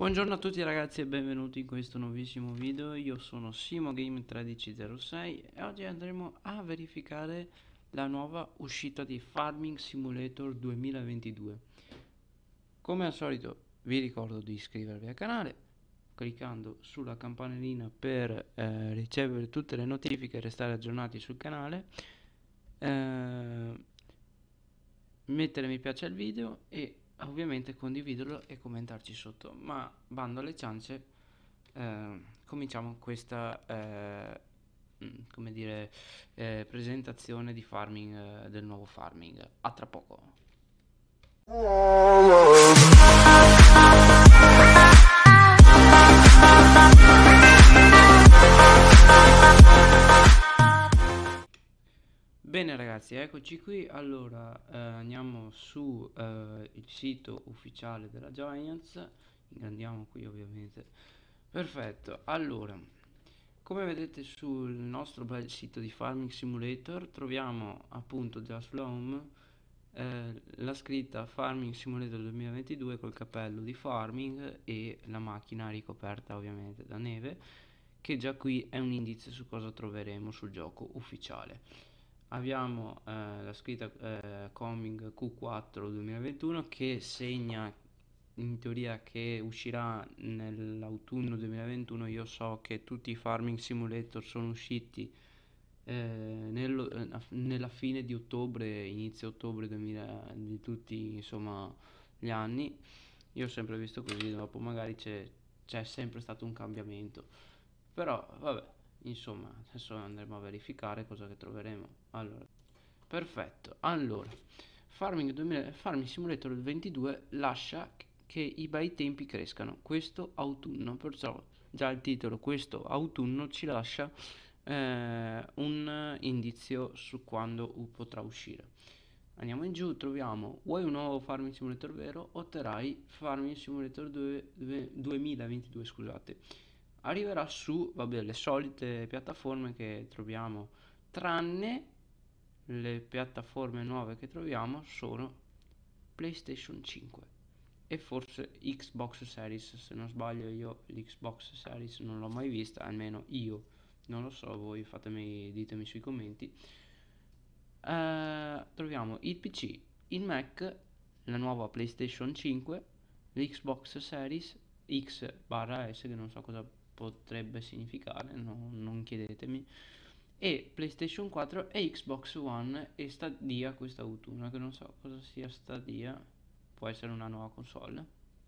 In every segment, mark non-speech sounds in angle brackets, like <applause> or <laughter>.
Buongiorno a tutti ragazzi e benvenuti in questo nuovissimo video, io sono SimoGame1306 e oggi andremo a verificare la nuova uscita di Farming Simulator 2022. Come al solito vi ricordo di iscrivervi al canale cliccando sulla campanellina per eh, ricevere tutte le notifiche e restare aggiornati sul canale, eh, mettere mi piace al video e ovviamente condividerlo e commentarci sotto ma bando alle ciance eh, cominciamo questa eh, mm, come dire eh, presentazione di farming eh, del nuovo farming a tra poco oh, oh, oh. Bene ragazzi, eccoci qui, allora eh, andiamo su eh, il sito ufficiale della Giants, ingrandiamo qui ovviamente, perfetto, allora come vedete sul nostro bel sito di Farming Simulator troviamo appunto già Loam eh, la scritta Farming Simulator 2022 col cappello di farming e la macchina ricoperta ovviamente da neve che già qui è un indizio su cosa troveremo sul gioco ufficiale abbiamo eh, la scritta eh, Coming Q4 2021 che segna in teoria che uscirà nell'autunno 2021 io so che tutti i farming simulator sono usciti eh, nello, eh, nella fine di ottobre inizio ottobre 2000, di tutti insomma gli anni io ho sempre visto così dopo magari c'è, c'è sempre stato un cambiamento però vabbè insomma adesso andremo a verificare cosa che troveremo allora perfetto allora farming, 2000, farming simulator 22 lascia che i bei tempi crescano questo autunno perciò già il titolo questo autunno ci lascia eh, un indizio su quando potrà uscire andiamo in giù troviamo vuoi un nuovo farming simulator vero otterrai farming simulator 2, 2022 scusate arriverà su, vabbè, le solite piattaforme che troviamo, tranne le piattaforme nuove che troviamo sono PlayStation 5 e forse Xbox Series, se non sbaglio io l'Xbox Series non l'ho mai vista, almeno io non lo so, voi fatemi, ditemi sui commenti. Uh, troviamo il PC, il Mac, la nuova PlayStation 5, l'Xbox Series X barra S che non so cosa potrebbe significare, no, non chiedetemi, e PlayStation 4 e Xbox One e Stadia questo autunno, che non so cosa sia Stadia, può essere una nuova console.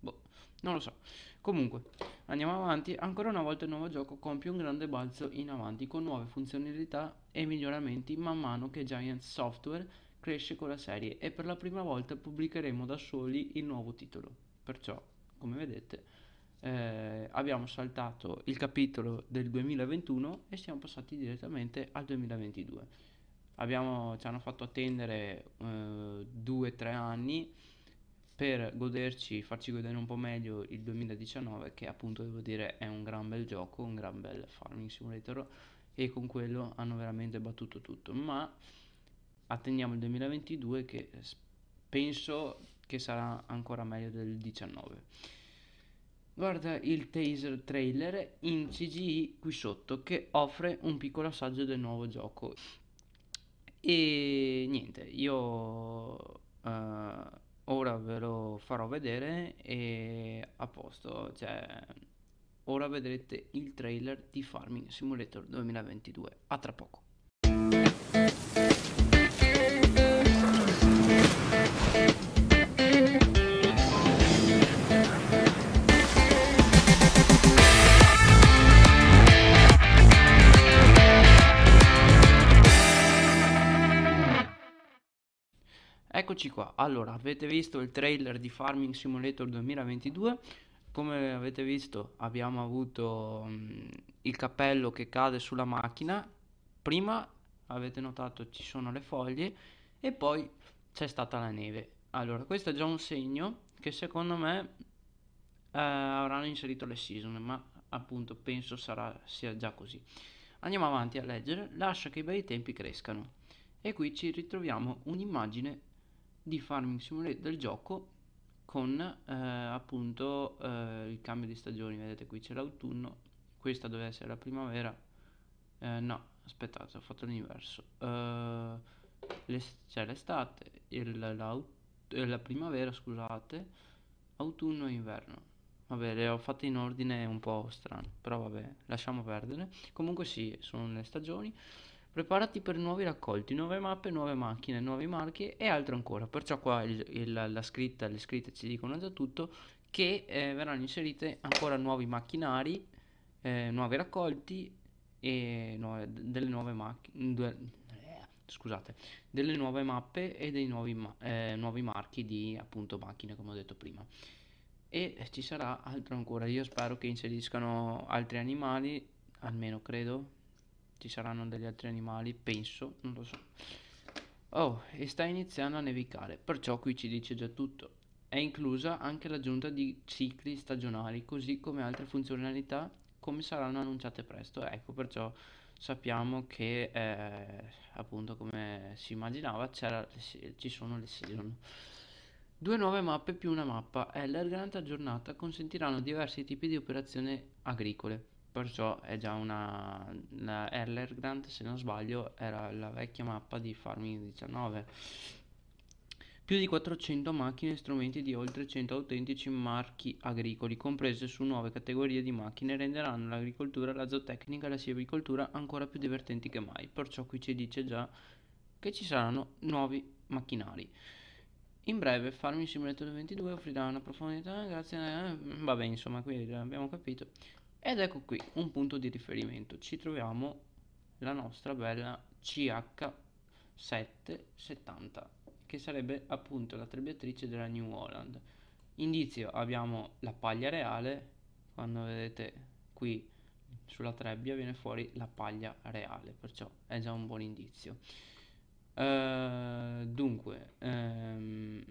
Boh, non lo so. Comunque, andiamo avanti. Ancora una volta il nuovo gioco compie un grande balzo in avanti con nuove funzionalità e miglioramenti man mano che Giant Software cresce con la serie e per la prima volta pubblicheremo da soli il nuovo titolo. Perciò, come vedete, eh, abbiamo saltato il capitolo del 2021 e siamo passati direttamente al 2022. Abbiamo, ci hanno fatto attendere eh, due o tre anni per goderci, farci godere un po' meglio il 2019 che appunto devo dire è un gran bel gioco, un gran bel farming simulator e con quello hanno veramente battuto tutto, ma attendiamo il 2022 che penso che sarà ancora meglio del 2019. Guarda il taser trailer in CGI qui sotto che offre un piccolo assaggio del nuovo gioco. E niente, io... Uh ora ve lo farò vedere e a posto, cioè ora vedrete il trailer di Farming Simulator 2022. A tra poco. Eccoci qua, allora avete visto il trailer di Farming Simulator 2022 Come avete visto abbiamo avuto mh, mm, il cappello che cade sulla macchina Prima avete notato ci sono le foglie e poi c'è stata la neve Allora questo è già un segno che secondo me eh, avranno inserito le season Ma appunto penso sarà, sia già così Andiamo avanti a leggere Lascia che i bei tempi crescano e qui ci ritroviamo un'immagine di Farming Simulator del gioco con eh, appunto eh, il cambio di stagioni vedete qui c'è l'autunno questa doveva essere la primavera eh, no aspettate ho fatto l'inverso uh, eh, c'è l'estate eh, la primavera scusate autunno e inverno Vabbè, le ho fatte in ordine un po' strano, però vabbè, lasciamo perdere. Comunque sì, sono le stagioni. Preparati per nuovi raccolti, nuove mappe, nuove macchine, nuovi marchi e altro ancora. Perciò qua il, il, scritta, le scritte ci dicono già tutto che eh, verranno inserite ancora nuovi macchinari, eh, nuovi raccolti e nuove, delle nuove macchine eh, scusate, delle nuove mappe e dei nuovi, ma eh, nuovi, marchi di appunto macchine come ho detto prima e ci sarà altro ancora io spero che inseriscano altri animali almeno credo ci saranno degli altri animali, penso, non lo so. Oh, e sta iniziando a nevicare, perciò qui ci dice già tutto. È inclusa anche l'aggiunta di cicli stagionali, così come altre funzionalità come saranno annunciate presto. Ecco, perciò sappiamo che eh, appunto come si immaginava ci sono le season. Due nuove mappe più una mappa e l'ergante aggiornata consentiranno diversi tipi di operazioni agricole perciò è già una Erler Grant se non sbaglio era la vecchia mappa di Farming 19 più di 400 macchine e strumenti di oltre 100 autentici marchi agricoli comprese su nuove categorie di macchine renderanno l'agricoltura, la zootecnica e la silvicoltura ancora più divertenti che mai perciò qui ci dice già che ci saranno nuovi macchinari in breve Farming Simulator 22 offrirà una profondità grazie a... Eh, vabbè insomma qui abbiamo capito ed ecco qui un punto di riferimento ci troviamo la nostra bella CH770 che sarebbe appunto la trebbiatrice della New Holland indizio abbiamo la paglia reale quando vedete qui sulla trebbia viene fuori la paglia reale perciò è già un buon indizio uh, dunque um,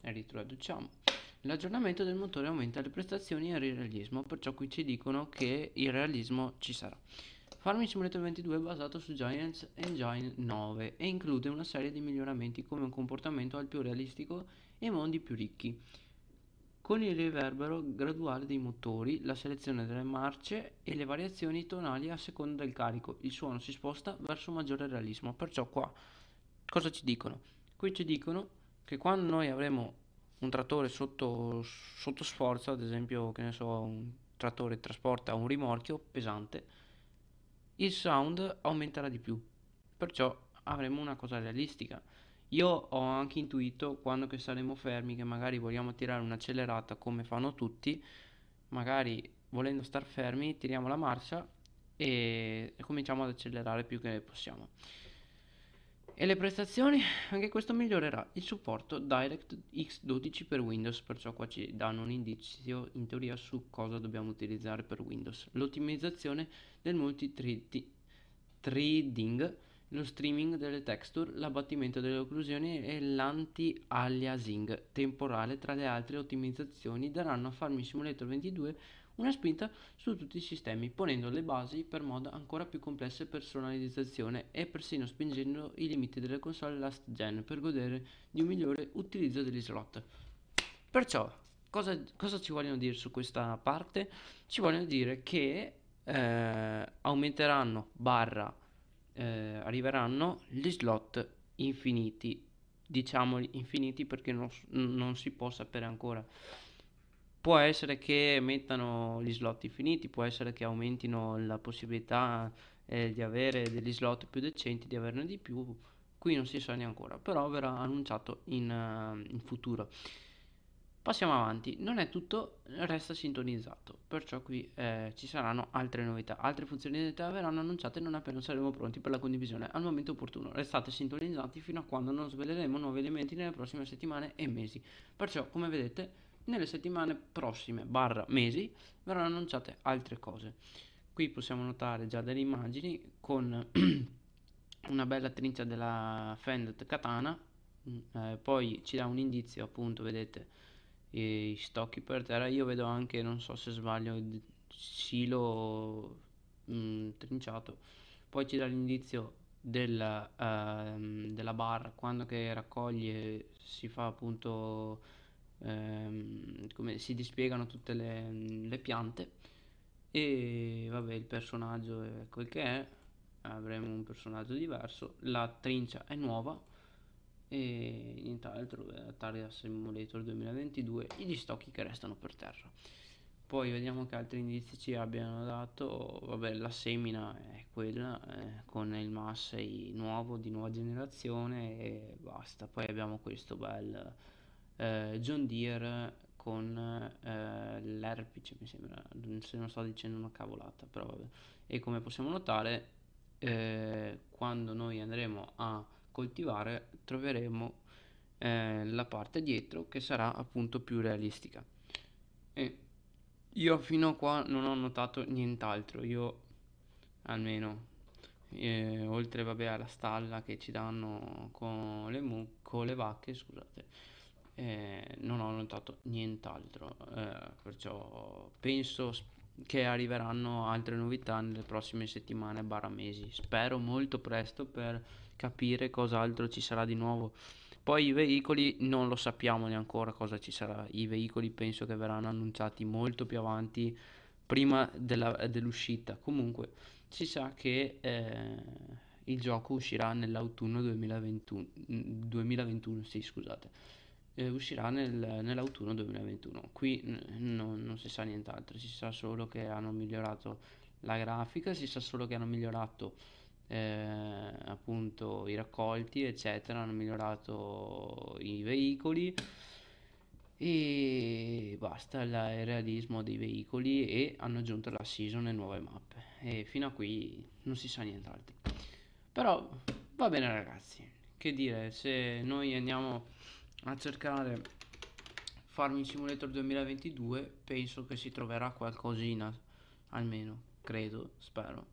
ritraduciamo. L'aggiornamento del motore aumenta le prestazioni e il realismo, perciò qui ci dicono che il realismo ci sarà. Farming Simulator 22 è basato su Giants Engine 9 e include una serie di miglioramenti come un comportamento al più realistico e mondi più ricchi, con il riverbero graduale dei motori, la selezione delle marce e le variazioni tonali a seconda del carico. Il suono si sposta verso maggiore realismo, perciò qua cosa ci dicono? Qui ci dicono che quando noi avremo un trattore sotto, sotto sforzo, ad esempio, che ne so, un trattore trasporta un rimorchio pesante, il sound aumenterà di più. Perciò avremo una cosa realistica. Io ho anche intuito quando che saremo fermi che magari vogliamo tirare un'accelerata come fanno tutti, magari volendo star fermi tiriamo la marcia e cominciamo ad accelerare più che possiamo. E le prestazioni? Anche questo migliorerà il supporto DirectX 12 per Windows, perciò qua ci danno un indizio in teoria su cosa dobbiamo utilizzare per Windows. L'ottimizzazione del multi threading lo streaming delle texture, l'abbattimento delle occlusioni e l'anti-aliasing temporale tra le altre ottimizzazioni daranno a Farming Simulator 22 una spinta su tutti i sistemi, ponendo le basi per mod ancora più complesse personalizzazione e persino spingendo i limiti delle console last gen per godere di un migliore utilizzo degli slot. Perciò, cosa, cosa ci vogliono dire su questa parte? Ci vogliono dire che eh, aumenteranno barra eh, arriveranno gli slot infiniti diciamoli infiniti perché non, non si può sapere ancora può essere che mettano gli slot finiti, può essere che aumentino la possibilità eh, di avere degli slot più decenti, di averne di più, qui non si sa neanche ancora, però verrà annunciato in, uh, in futuro. Passiamo avanti, non è tutto, resta sintonizzato, perciò qui eh, ci saranno altre novità, altre funzionalità verranno annunciate non appena saremo pronti per la condivisione al momento opportuno, restate sintonizzati fino a quando non sveleremo nuovi elementi nelle prossime settimane e mesi, perciò come vedete nelle settimane prossime, barra mesi, verranno annunciate altre cose. Qui possiamo notare già delle immagini con <clears throat> una bella trincia della Fendet Katana, mm, eh, poi ci dà un indizio appunto, vedete, i stocchi per terra, io vedo anche, non so se sbaglio, il silo mh, mm, trinciato, poi ci dà l'indizio della, uh, della barra, quando che raccoglie si fa appunto ehm, come si dispiegano tutte le, le, piante e vabbè il personaggio è quel che è, avremo un personaggio diverso, la trincia è nuova e nient'altro, eh, Atari Simulator 2022, i distocchi che restano per terra. Poi vediamo che altri indizi ci abbiano dato, vabbè la semina è quella eh, con il Massey nuovo di nuova generazione e basta, poi abbiamo questo bel eh, John Deere con eh, l'erpice mi sembra se non sto dicendo una cavolata però vabbè e come possiamo notare eh, quando noi andremo a coltivare troveremo eh, la parte dietro che sarà appunto più realistica e io fino a qua non ho notato nient'altro io almeno eh, oltre vabbè alla stalla che ci danno con le, con le vacche scusate eh, non ho notato nient'altro, eh, perciò penso che arriveranno altre novità nelle prossime settimane barra mesi. Spero molto presto per capire cos'altro ci sarà di nuovo. Poi i veicoli non lo sappiamo neanche ancora cosa ci sarà. I veicoli penso che verranno annunciati molto più avanti prima della, dell'uscita. Comunque si sa che eh, il gioco uscirà nell'autunno 2021, 2021 sì, scusate eh, uscirà nel, nell'autunno 2021. Qui non, non si sa nient'altro, si sa solo che hanno migliorato la grafica, si sa solo che hanno migliorato eh, appunto i raccolti, eccetera, hanno migliorato i veicoli e basta la, il realismo dei veicoli e hanno aggiunto la season e nuove mappe e fino a qui non si sa nient'altro però va bene ragazzi che dire se noi andiamo a cercare Farming Simulator 2022 penso che si troverà qualcosina almeno credo spero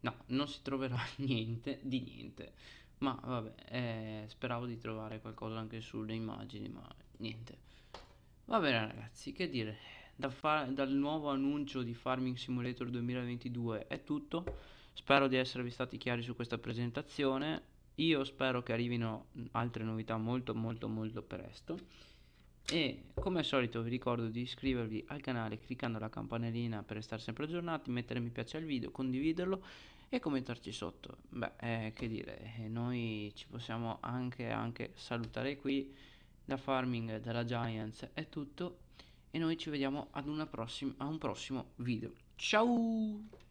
no non si troverà <laughs> niente di niente ma vabbè eh, speravo di trovare qualcosa anche sulle immagini ma niente va bene ragazzi che dire da dal nuovo annuncio di Farming Simulator 2022 è tutto spero di esservi stati chiari su questa presentazione io spero che arrivino altre novità molto molto molto presto. E come al solito vi ricordo di iscrivervi al canale cliccando la campanellina per restare sempre aggiornati, mettere mi piace al video, condividerlo e commentarci sotto. Beh, eh, che dire, eh, noi ci possiamo anche, anche salutare qui. Da Farming della Giants è tutto e noi ci vediamo ad una prossima, a un prossimo video. Ciao!